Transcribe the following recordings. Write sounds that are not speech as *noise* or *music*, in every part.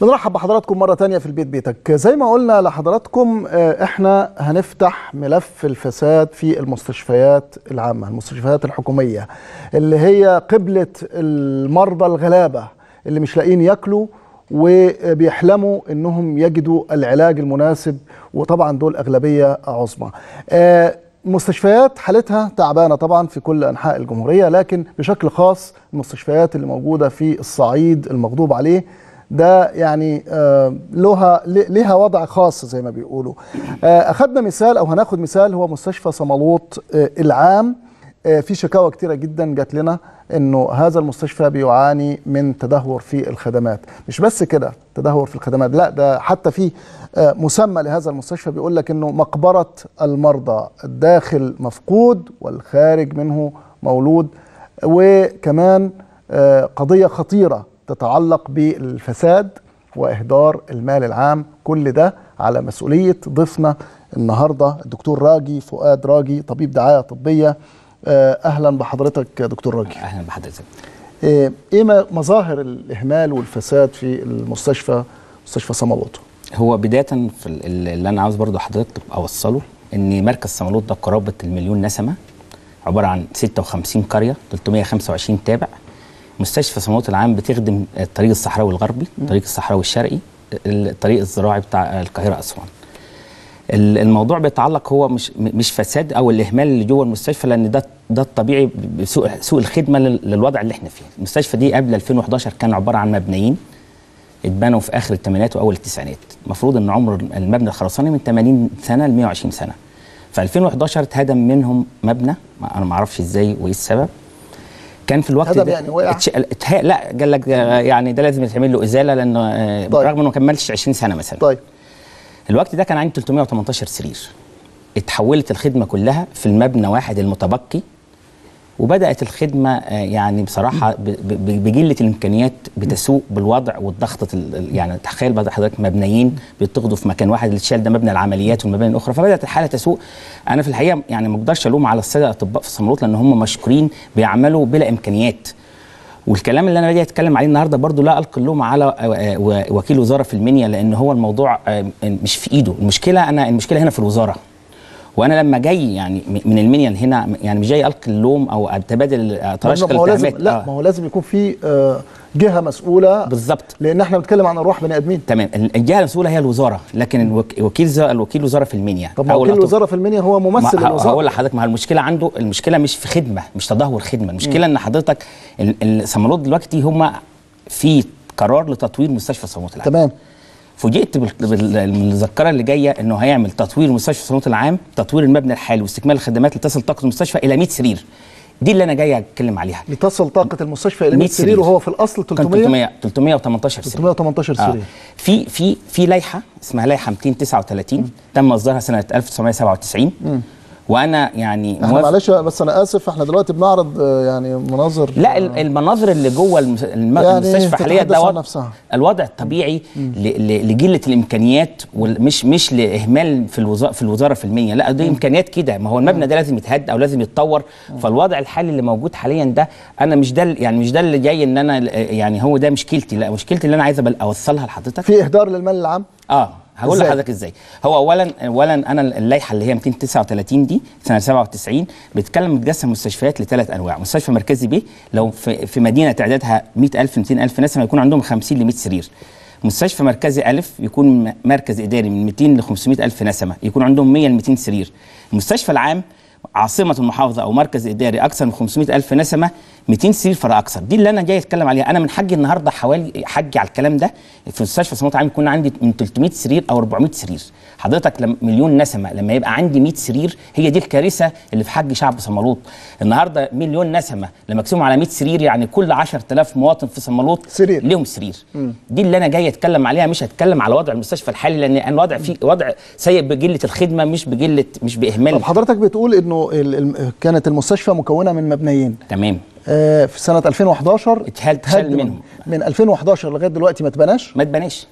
بنرحب بحضراتكم مرة تانية في البيت بيتك زي ما قلنا لحضراتكم آه، احنا هنفتح ملف الفساد في المستشفيات العامة المستشفيات الحكومية اللي هي قبلة المرضى الغلابة اللي مش لاقيين ياكلوا وبيحلموا انهم يجدوا العلاج المناسب وطبعا دول اغلبيه عظمى. آه، مستشفيات حالتها تعبانه طبعا في كل انحاء الجمهوريه لكن بشكل خاص المستشفيات اللي موجوده في الصعيد المغضوب عليه ده يعني آه، لها لها وضع خاص زي ما بيقولوا آه، اخذنا مثال او هناخد مثال هو مستشفى صمالوط آه، العام في شكاوى كتيرة جدا جات لنا انه هذا المستشفى بيعاني من تدهور في الخدمات مش بس كده تدهور في الخدمات لا ده حتى في مسمى لهذا المستشفى بيقول لك انه مقبرة المرضى الداخل مفقود والخارج منه مولود وكمان قضية خطيرة تتعلق بالفساد واهدار المال العام كل ده على مسؤوليه ضيفنا النهارده الدكتور راجي فؤاد راجي طبيب دعايه طبيه آه، اهلا بحضرتك يا دكتور راجي اهلا بحضرتك آه، ايه مظاهر الاهمال والفساد في المستشفى مستشفى صمالوطه هو بدايه في اللي انا عاوز برضو حضرتك اوصله ان مركز صمالوط ده قرابه المليون نسمه عباره عن 56 قريه 325 تابع مستشفى صموات العام بتخدم الطريق الصحراوي الغربي الطريق الصحراوي الشرقي الطريق الزراعي بتاع القاهره اسوان الموضوع بيتعلق هو مش مش فساد او الاهمال اللي جوه المستشفى لان ده ده الطبيعي بسوء سوء الخدمه للوضع اللي احنا فيه المستشفى دي قبل 2011 كان عباره عن مبنيين اتبنوا في اخر الثمانينات واول التسعينات المفروض ان عمر المبنى الخرساني من 80 سنه ل 120 سنه ف 2011 اتهدم منهم مبنى انا ما اعرفش ازاي وايه السبب كان في الوقت ده يعني وقع اتش... لا قال لك يعني ده لازم يتعمل له ازاله لانه آه، طيب. رغم انه ما كملش 20 سنه مثلا طيب الوقت ده كان عندي 318 سرير اتحولت الخدمه كلها في المبنى واحد المتبقي وبدات الخدمه آه، يعني بصراحه بجله الامكانيات بتسوء بالوضع والضغط يعني تخيل بعد حضرتك مبنيين بيتخضوا في مكان واحد اللي اتشال ده مبنى العمليات والمباني الاخرى فبدات الحاله تسوء انا في الحقيقه يعني ما اقدرش الوم على الساده الاطباء في الصملوط لان هم مشكورين بيعملوا بلا امكانيات والكلام اللي انا باجي اتكلم عليه النهارده برضو لا القي اللوم على آه، آه، وكيل وزاره في المنيا لان هو الموضوع مش في ايده المشكله انا المشكله هنا في الوزاره وانا لما جاي يعني من المنيان هنا يعني مش جاي القي اللوم او اتبادل اتراشق لا آه. ما هو لازم يكون في آه، جهه مسؤوله بالظبط لان احنا بنتكلم عن ارواح بني ادمين تمام الجهه المسؤوله هي الوزاره لكن الوكيل وكيل الوكيل الوزاره في المنيا طب ما وكيل الوزاره في المنيا هو ممثل ما الوزاره هقول لحضرتك ما هو المشكله عنده المشكله مش في خدمه مش تدهور خدمه المشكله م. ان حضرتك السمرود دلوقتي هم في قرار لتطوير مستشفى صمود العالي تمام فوجئت بالمذكره اللي جايه انه هيعمل تطوير مستشفى الصنوط العام تطوير المبنى الحالي واستكمال الخدمات لتصل طاقه المستشفى الى 100 سرير دي اللي انا جاي اتكلم عليها لتصل طاقه المستشفى الى 100 سرير, سرير وهو في الاصل 300 300 318 سرير 318 آه. سرير آه. في في في لائحه اسمها لائحه 239 تم اصدارها سنه 1997 م. وانا يعني احنا معلش بس انا اسف احنا دلوقتي بنعرض آه، يعني مناظر لا آه، المناظر اللي جوه يعني المستشفى يعني حاليا ده الوضع الطبيعي لجله الامكانيات ومش مش لاهمال في الوزاره في الوزاره في المية لا دي امكانيات كده ما هو المبنى ده لازم يتهد او لازم يتطور فالوضع الحالي اللي موجود حاليا ده انا مش ده يعني مش ده اللي جاي ان انا آه، يعني هو ده مشكلتي لا مشكلتي اللي انا عايز اوصلها لحضرتك في اهدار للمال العام اه هقول لحضرتك ازاي هو اولا اولا انا اللائحه اللي هي 239 دي سنه 97 بتتكلم بتقسم مستشفيات لثلاث انواع مستشفى مركزي بيه لو في, في مدينه تعدادها 100000 200000 ناس ما يكون عندهم 50 ل 100 سرير مستشفى مركزي ألف يكون مركز إداري من 200 ل 500 ألف نسمة يكون عندهم 100 ل 200 سرير المستشفى العام عاصمه المحافظه او مركز اداري اكثر من 500 الف نسمه 200 سرير فلا اكثر دي اللي انا جاي اتكلم عليها انا من حجي النهارده حوالي حجي على الكلام ده في مستشفى صمت عام يكون عندي من 300 سرير او 400 سرير حضرتك لم مليون نسمه لما يبقى عندي 100 سرير هي دي الكارثه اللي في حج شعب سمالوط النهارده مليون نسمه لما اقسمهم على 100 سرير يعني كل 10000 مواطن في سمالوط سرير ليهم سرير م. دي اللي انا جاي اتكلم عليها مش هتكلم على وضع المستشفى الحالي لان الوضع فيه وضع سيء بجله الخدمه مش بجله مش باهمال طب حضرتك بتقول انه انه كانت المستشفى مكونه من مبنيين تمام آه في سنه 2011 اتهال اتهد من, منهم من 2011 لغايه دلوقتي ما اتبناش ما اتبناش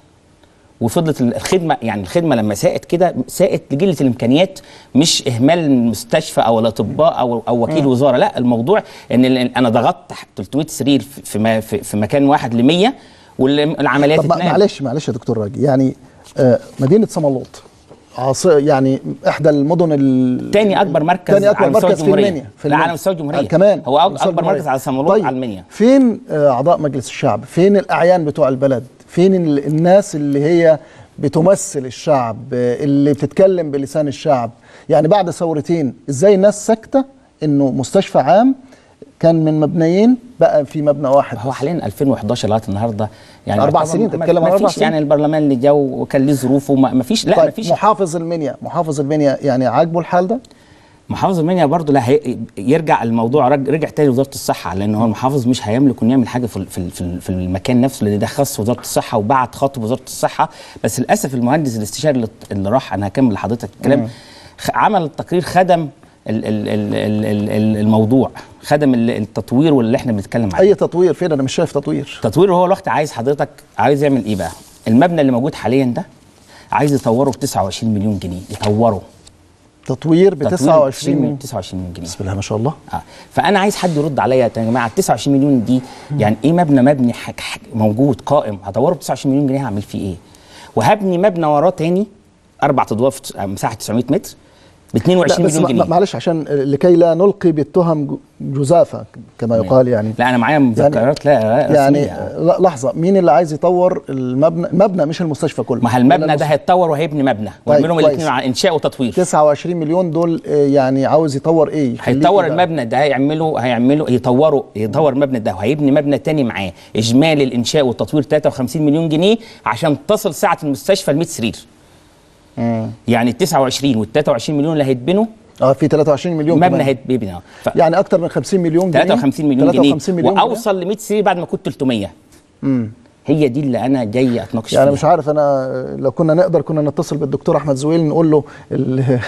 وفضلت الخدمه يعني الخدمه لما ساءت كده ساءت لقله الامكانيات مش اهمال المستشفى او الاطباء او او وكيل م. وزاره لا الموضوع ان انا ضغطت 300 سرير في في مكان واحد ل 100 والعمليات طب معلش معلش يا دكتور راجي يعني آه مدينه سملوط عاصمة يعني احدى المدن ال... اكبر مركز تاني اكبر مركز في المنيا في العالم على مستوى الجمهوريه كمان هو اكبر مركز على سمولوك طيب على المنيا فين آه، اعضاء مجلس الشعب فين الاعيان بتوع البلد فين الناس اللي هي بتمثل الشعب آه، اللي بتتكلم بلسان الشعب يعني بعد ثورتين ازاي الناس ساكته انه مستشفى عام كان من مبنيين بقى في مبنى واحد هو حاليا 2011 لغايه النهارده يعني اربع سنين تتكلم عن اربع سنين يعني البرلمان اللي جو وكان له ظروفه ما فيش لا طيب ما فيش محافظ المنيا محافظ المنيا يعني عاجبه الحال ده؟ محافظ المنيا برضه لا يرجع الموضوع رجع تاني لوزاره الصحه لان هو المحافظ مش هيملك انه يعمل حاجه في في في المكان نفسه لان ده خاص وزاره الصحه وبعت خط وزاره الصحه بس للاسف المهندس الاستشاري اللي راح انا هكمل لحضرتك الكلام عمل التقرير خدم الموضوع خدم التطوير واللي احنا بنتكلم عليه اي تطوير فين انا مش شايف تطوير تطوير هو الوقت عايز حضرتك عايز يعمل ايه بقى المبنى اللي موجود حاليا ده عايز يطوره ب 29 مليون جنيه يطوره تطوير ب 29 مليون 29 مليون جنيه بسم الله ما شاء الله اه فانا عايز حد يرد عليا يا جماعه 29 مليون دي يعني ايه مبنى مبني حك حك موجود قائم هطوره ب 29 مليون جنيه هعمل فيه ايه وهبني مبنى وراه تاني اربع ادوار في مساحه 900 متر ب 22 مليون جنيه معلش عشان لكي لا نلقي بالتهم جزافه كما يقال يعني لا انا معايا يعني مذكرات يعني لا, يعني لا لحظه مين اللي عايز يطور المبنى مبنى مش المستشفى كله ما المبنى يعني ده هيتطور وهيبني مبنى طيب، ويعملوا لهم الاثنين على انشاء وتطوير 29 مليون دول آه، يعني عاوز يطور ايه هيطور المبنى ده هيعمله هيعمله يطوره يطور المبنى ده وهيبني مبنى تاني معاه اجمالي الانشاء والتطوير 53 مليون جنيه عشان تصل سعه المستشفى ل 100 سرير مم. يعني ال 29 وال 23 مليون اللي هيتبنوا اه في 23 مليون مبنى هيتبني اه ف... يعني اكتر من 50 مليون جنيه 53 مليون 53 مليون جنيه واوصل ل 100 سرير بعد ما كنت 300 امم هي دي اللي انا جاي اتناقش يعني فيها. مش عارف انا لو كنا نقدر كنا نتصل بالدكتور احمد زويل نقول له *laughs*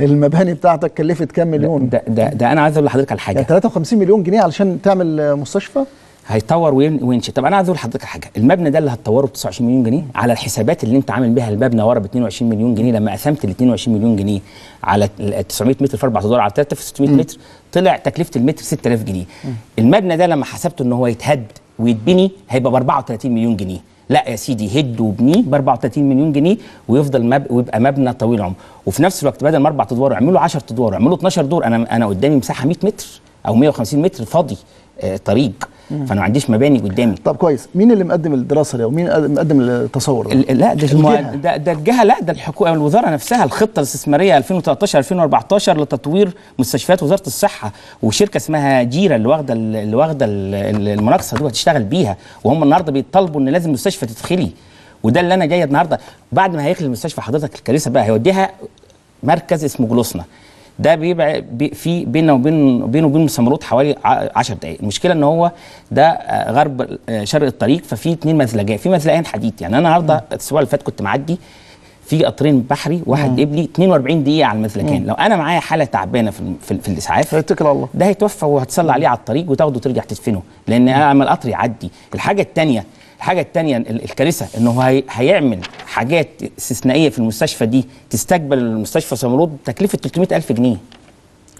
المباني بتاعتك كلفت كام مليون ده ده, ده انا عايز اقول لحضرتك على حاجه يعني 53 مليون جنيه علشان تعمل مستشفى هيطور وينشئ طب انا عايز اقول لحضرتك حاجه المبنى ده اللي هتطوره ب 29 مليون جنيه على الحسابات اللي انت عامل بيها المبنى ورا ب 22 مليون جنيه لما قسمت ال 22 مليون جنيه على 900 متر في اربع ادوار على 3600 متر طلع تكلفه المتر 6000 جنيه م. المبنى ده لما حسبته ان هو يتهد ويتبني هيبقى ب 34 مليون جنيه لا يا سيدي هد وبنيه ب 34 مليون جنيه ويفضل مب... ويبقى مبنى طويل العمر وفي نفس الوقت بدل ما اربع ادوار اعملوا 10 ادوار اعملوا 12 دور انا انا قدامي مساحه 100 متر او 150 متر فاضي آه، طريق فانا ما عنديش مباني قدامي طب كويس مين اللي مقدم الدراسه دي ومين مقدم التصور ده؟ لا ده الجهة. ده, ده الجهه لا ده الحكومه الوزاره نفسها الخطه الاستثماريه 2013 2014 لتطوير مستشفيات وزاره الصحه وشركه اسمها جيره اللي واخده اللي واخده المناقصه دي وهتشتغل بيها وهم النهارده بيطالبوا ان لازم المستشفى تتخلي وده اللي انا جاي النهارده بعد ما هيخلي المستشفى حضرتك الكارثه بقى هيوديها مركز اسمه جلوسنا ده بيبقى بي في بيننا وبين بينه وبين سمروت حوالي 10 دقائق المشكله ان هو ده آه، غرب آه، شرق الطريق ففي اثنين مزلجات في مثلجين حديد يعني انا النهارده الاسبوع اللي فات كنت معدي في قطرين بحري واحد مم. قبلي 42 دقيقه على المزلجان لو انا معايا حاله تعبانه في في, في الاسعاف هيتكل على الله ده هيتوفى وهتصلي عليه على الطريق وتاخده وترجع تدفنه لان لما القطر يعدي الحاجه الثانيه الحاجه الثانيه الكارثه ان هو هيعمل حاجات استثنائيه في المستشفى دي تستقبل المستشفى سمرود تكلفه 300000 جنيه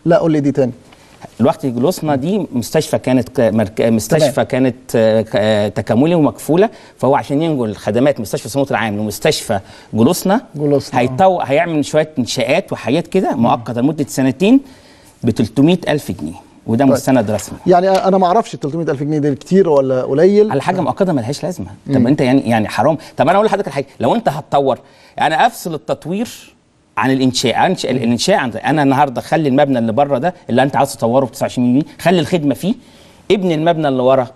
لا قول لي دي تاني الوقت جلوسنا دي مستشفى كانت مرك... مستشفى طبعا. كانت تكاملي ومكفوله فهو عشان ينقل خدمات مستشفى صمت العام لمستشفى جلوسنا جلوسنا هيطو... هيعمل شويه انشاءات وحاجات كده مؤقته لمده سنتين ب 300000 جنيه وده طيب. مستند رسمي يعني انا ما اعرفش 300000 جنيه دي كتير ولا قليل على طيب. حاجه مؤقته لهاش لازمه طب انت يعني يعني حرام طب انا اقول لحضرتك الحاجه لو انت هتطور يعني افصل التطوير عن الانشاء انشاء الانشاء عن انا النهارده خلي المبنى اللي بره ده اللي انت عايز تطوره ب 29 جنيه خلي الخدمه فيه ابني المبنى اللي ورا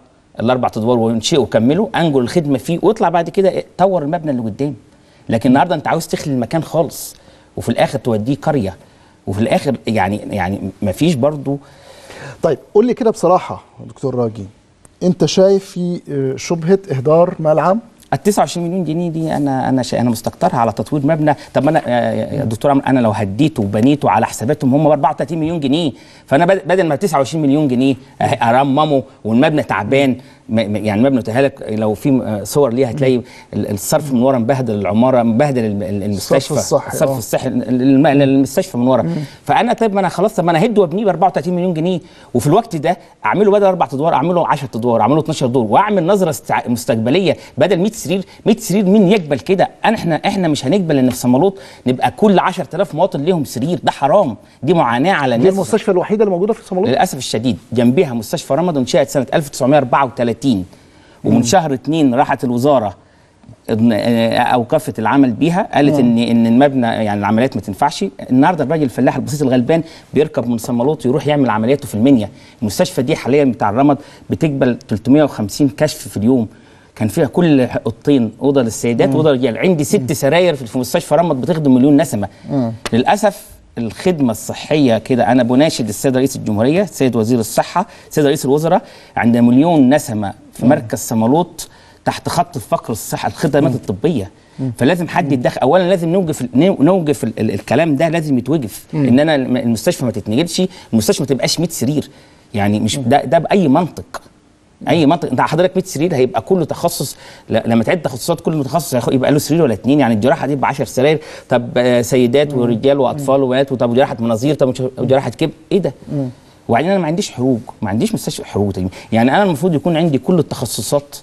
الاربع ادوار وانشئ وكمله انجل الخدمه فيه واطلع بعد كده طور المبنى اللي قدام لكن النهارده انت عاوز تخلي المكان خالص وفي الاخر توديه قريه وفي الاخر يعني يعني مفيش برضه طيب قول لي كده بصراحه دكتور راجي انت شايف في آه، شبهه اهدار مال عام ال 29 مليون جنيه دي انا انا انا مستكترها على تطوير مبنى طب انا آه، آه، يا دكتور انا لو هديته وبنيته على حساباتهم هم 34 مليون جنيه فانا بدل ما 29 مليون جنيه ارممه والمبنى تعبان يعني مبنى تهالك لو في صور ليها هتلاقي الصرف من ورا مبهدل العماره مبهدل المستشفى الصرف الصحي الصرف آه. الصحي المستشفى من ورا فانا طيب ما انا خلاص طب ما انا هد وابنيه ب 34 مليون جنيه وفي الوقت ده اعمله بدل اربع ادوار اعمله 10 ادوار اعمله 12 دور واعمل نظره مستقبليه بدل 100 سرير 100 سرير مين يقبل كده أنا احنا احنا مش هنقبل ان في صمالوط نبقى كل 10000 مواطن ليهم سرير ده حرام دي معاناه على الناس دي المستشفى الوحيده اللي موجوده في صمالوط للاسف الشديد جنبها مستشفى رمضان انشئت سنه 1934 30 ومن شهر 2 راحت الوزاره آه، اوقفت العمل بيها قالت ان ان المبنى يعني العمليات ما تنفعش النهارده الراجل الفلاح البسيط الغلبان بيركب من صمالوط يروح يعمل عملياته في المنيا المستشفى دي حاليا بتاع الرمد بتقبل 350 كشف في اليوم كان فيها كل اوضتين اوضه للسيدات واوضه للرجال عندي ست سراير في مستشفى رمد بتخدم مليون نسمه مم. للاسف الخدمه الصحيه كده انا بناشد السيد رئيس الجمهوريه سيد وزير الصحه سيد رئيس الوزراء عند مليون نسمه في مركز صمالوت تحت خط الفقر الصحه الخدمات الطبيه فلازم حد يتدخل اولا لازم نوقف نوقف الكلام ده لازم يتوقف ان انا المستشفى ما تتنجدش المستشفى ما تبقاش 100 سرير يعني مش ده ده باي منطق اي منطق انت حضرتك 100 سرير هيبقى كله تخصص لما تعد تخصصات كل متخصص يبقى له سرير ولا اثنين يعني الجراحه دي ب 10 سراير طب آه، سيدات ورجال واطفال وبنات وطب جراحه مناظير طب جراحه كب ايه ده؟ وبعدين انا ما عنديش حروج ما عنديش مستشفى حروق يعني انا المفروض يكون عندي كل التخصصات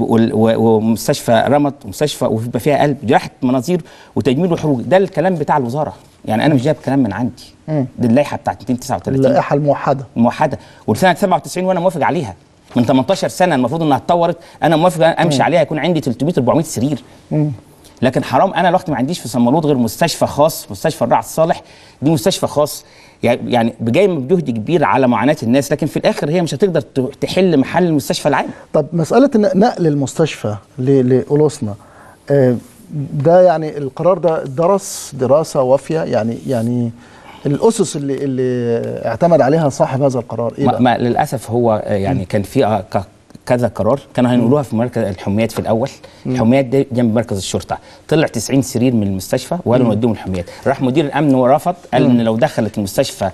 ومستشفى رمط ومستشفى ويبقى فيها قلب جراحه مناظير وتجميل وحروج ده الكلام بتاع الوزاره يعني انا مش جايب كلام من عندي دي اللائحه بتاعت 239 اللائحه الموحده الموحده ولسنه 97 وانا موافق عليها من 18 سنه المفروض انها اتطورت انا موافق امشي عليها يكون عندي 300 400 سرير لكن حرام انا الوقت ما عنديش في صمالوط غير مستشفى خاص مستشفى الرعد صالح دي مستشفى خاص يعني بجاي بجهد كبير على معاناه الناس لكن في الاخر هي مش هتقدر تحل محل المستشفى العام طب مساله نقل المستشفى لقلوسنا آه، ده يعني القرار ده درس دراسه وافيه يعني يعني الاسس اللي اللي اعتمد عليها صاحب هذا القرار ايه ما, ما للاسف هو آه، يعني م. كان في آه، كذا قرار كانوا هينقلوها في مركز الحميات في الاول الحميات دي جنب مركز الشرطه طلع 90 سرير من المستشفى وقالوا نوديهم الحميات راح مدير الامن ورفض قال ان لو دخلت المستشفى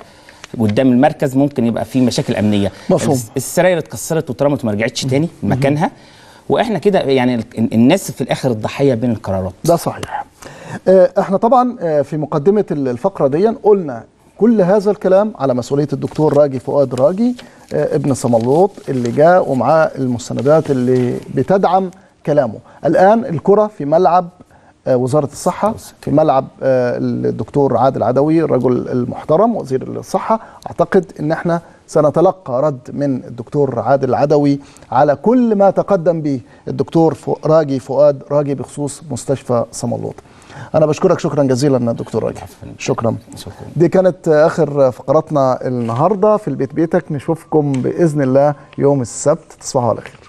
قدام المركز ممكن يبقى في مشاكل امنيه مفهوم السراير اتكسرت واترمت وما رجعتش تاني مكانها واحنا كده يعني الناس في الاخر الضحيه بين القرارات ده صحيح آه، احنا طبعا آه، في مقدمه الفقره دي قلنا كل هذا الكلام على مسؤوليه الدكتور راجي فؤاد راجي آه، ابن سملوط اللي جاء ومعاه المستندات اللي بتدعم كلامه الان الكره في ملعب وزارة الصحة في ملعب الدكتور عادل عدوي الرجل المحترم وزير الصحة أعتقد أن احنا سنتلقى رد من الدكتور عادل عدوي على كل ما تقدم به الدكتور راجي فؤاد راجي بخصوص مستشفى سملوط انا بشكرك شكرا جزيلا دكتور راجل شكرا دي كانت اخر فقراتنا النهارده في البيت بيتك نشوفكم باذن الله يوم السبت تصبحوا على خير